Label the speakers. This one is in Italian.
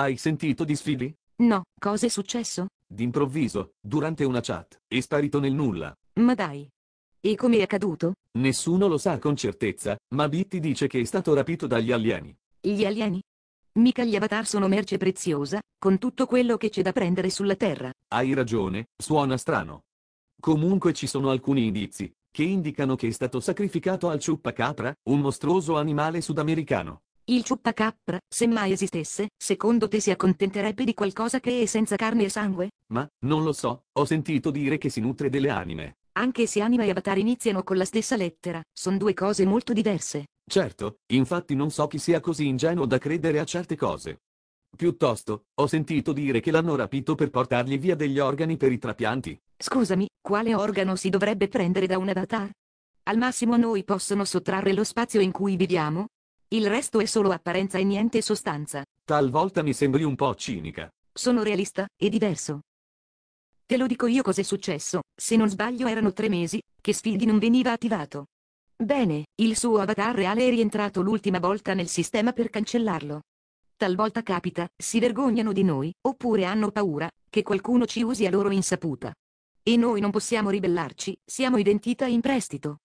Speaker 1: Hai sentito di sfili? No, cosa è successo? D'improvviso, durante una chat, è sparito nel nulla.
Speaker 2: Ma dai. E come è accaduto?
Speaker 1: Nessuno lo sa con certezza, ma Bitti dice che è stato rapito dagli alieni.
Speaker 2: Gli alieni? Mica gli avatar sono merce preziosa, con tutto quello che c'è da prendere sulla Terra.
Speaker 1: Hai ragione, suona strano. Comunque ci sono alcuni indizi, che indicano che è stato sacrificato al ciuppacapra, un mostruoso animale sudamericano.
Speaker 2: Il ciuppacapra, se mai esistesse, secondo te si accontenterebbe di qualcosa che è senza carne e sangue?
Speaker 1: Ma, non lo so, ho sentito dire che si nutre delle anime.
Speaker 2: Anche se anima e avatar iniziano con la stessa lettera, sono due cose molto diverse.
Speaker 1: Certo, infatti non so chi sia così ingenuo da credere a certe cose. Piuttosto, ho sentito dire che l'hanno rapito per portargli via degli organi per i trapianti.
Speaker 2: Scusami, quale organo si dovrebbe prendere da un avatar? Al massimo a noi possono sottrarre lo spazio in cui viviamo, il resto è solo apparenza e niente sostanza.
Speaker 1: Talvolta mi sembri un po' cinica.
Speaker 2: Sono realista, e diverso. Te lo dico io cos'è successo, se non sbaglio erano tre mesi, che Sfidi non veniva attivato. Bene, il suo avatar reale è rientrato l'ultima volta nel sistema per cancellarlo. Talvolta capita, si vergognano di noi, oppure hanno paura, che qualcuno ci usi a loro insaputa. E noi non possiamo ribellarci, siamo identità in prestito.